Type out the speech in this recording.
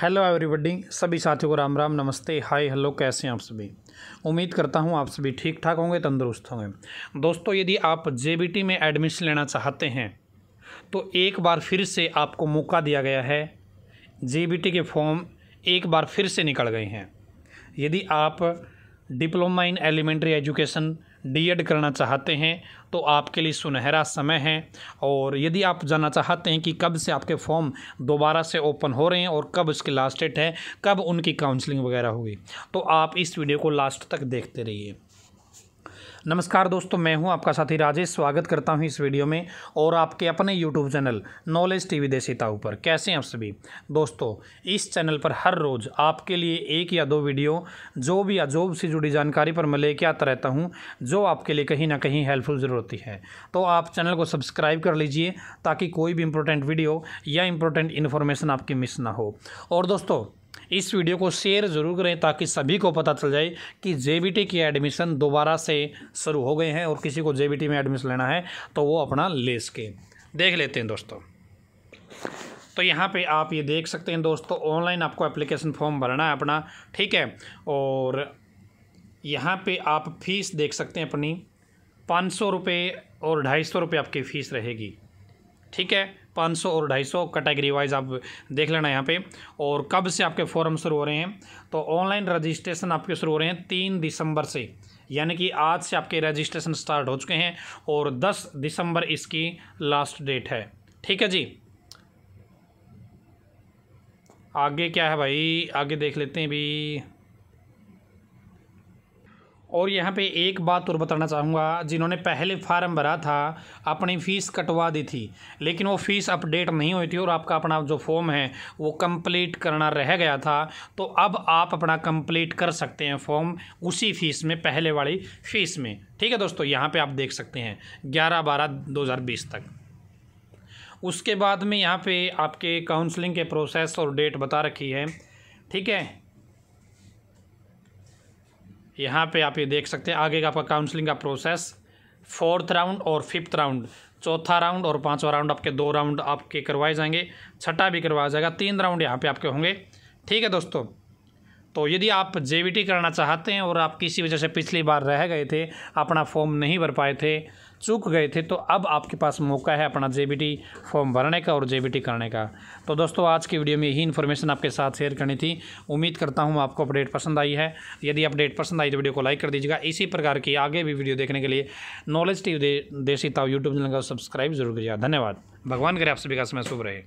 hello everybody सभी साथियों को राम राम नमस्ते हाय हेलो कैसे हैं आप सभी उम्मीद करता हूं आप सभी ठीक ठाक होंगे तंदुरुस्त होंगे दोस्तों यदि आप जेबीटी में एडमिशन लेना चाहते हैं तो एक बार फिर से आपको मौका दिया गया है जेबीटी के फॉर्म एक बार फिर से निकल गए हैं यदि आप diploma in elementary education DEd करना चाहते हैं तो आपके लिए सुनहरा समय है और यदि आप जानना चाहते हैं कि कब से आपके फॉर्म दोबारा से ओपन हो रहे हैं और कब इसकी लास्ट डेट है कब उनकी काउंसलिंग वगैरह होगी तो आप इस वीडियो को लास्ट तक देखते रहिए नमस्कार दोस्तों मैं हूं आपका साथी राजेश स्वागत करता हूं इस वीडियो में और आपके अपने यूट्यूब चैनल नॉलेज टी देसी ताऊ पर कैसे हैं आप सभी दोस्तों इस चैनल पर हर रोज़ आपके लिए एक या दो वीडियो जो भी या जॉब से जुड़ी जानकारी पर मैं लेके आता रहता हूँ जो आपके लिए कहीं ना कहीं हेल्पफुल ज़रूर होती है तो आप चैनल को सब्सक्राइब कर लीजिए ताकि कोई भी इंपॉर्टेंट वीडियो या इंपॉर्टेंट इन्फॉर्मेशन आपकी मिस ना हो और दोस्तों इस वीडियो को शेयर ज़रूर करें ताकि सभी को पता चल जाए कि जे की एडमिशन दोबारा से शुरू हो गए हैं और किसी को जे में एडमिशन लेना है तो वो अपना ले सके देख लेते हैं दोस्तों तो यहाँ पे आप ये देख सकते हैं दोस्तों ऑनलाइन आपको एप्लीकेशन फॉर्म भरना है अपना ठीक है और यहाँ पे आप फीस देख सकते हैं अपनी पाँच सौ रुपये और ढाई सौ रुपये आपकी फ़ीस रहेगी ठीक है 500 और 250 कैटेगरी वाइज आप देख लेना यहाँ पे और कब से आपके फॉर्म शुरू हो रहे हैं तो ऑनलाइन रजिस्ट्रेशन आपके शुरू हो रहे हैं तीन दिसंबर से यानी कि आज से आपके रजिस्ट्रेशन स्टार्ट हो चुके हैं और 10 दिसंबर इसकी लास्ट डेट है ठीक है जी आगे क्या है भाई आगे देख लेते हैं भी और यहाँ पे एक बात और बताना चाहूँगा जिन्होंने पहले फार्म भरा था अपनी फ़ीस कटवा दी थी लेकिन वो फ़ीस अपडेट नहीं हुई थी और आपका अपना जो फॉर्म है वो कंप्लीट करना रह गया था तो अब आप अपना कंप्लीट कर सकते हैं फॉर्म उसी फ़ीस में पहले वाली फ़ीस में ठीक है दोस्तों यहाँ पर आप देख सकते हैं ग्यारह बारह दो तक उसके बाद में यहाँ पर आपके काउंसलिंग के प्रोसेस और डेट बता रखी है ठीक है यहाँ पे आप ये देख सकते हैं आगे का आपका काउंसलिंग का प्रोसेस फोर्थ राउंड और फिफ्थ राउंड चौथा राउंड और पांचवा राउंड आपके दो राउंड आपके करवाए जाएंगे छठा भी करवाया जाएगा तीन राउंड यहाँ पे आपके होंगे ठीक है दोस्तों तो यदि आप जे करना चाहते हैं और आप किसी वजह से पिछली बार रह गए थे अपना फॉर्म नहीं भर पाए थे चूक गए थे तो अब आपके पास मौका है अपना जे फॉर्म भरने का और जे करने का तो दोस्तों आज की वीडियो में यही इन्फॉर्मेशन आपके साथ शेयर करनी थी उम्मीद करता हूँ आपको अपडेट पसंद आई है यदि अपडेट पसंद आई तो वीडियो को लाइक कर दीजिएगा इसी प्रकार की आगे भी वीडियो देखने के लिए नॉलेज टीवी देसी ताओ यूट्यूब चैनल का सब्सक्राइब जरूर कीजिएगा धन्यवाद भगवान करे आप सभी का समय शुभ रहे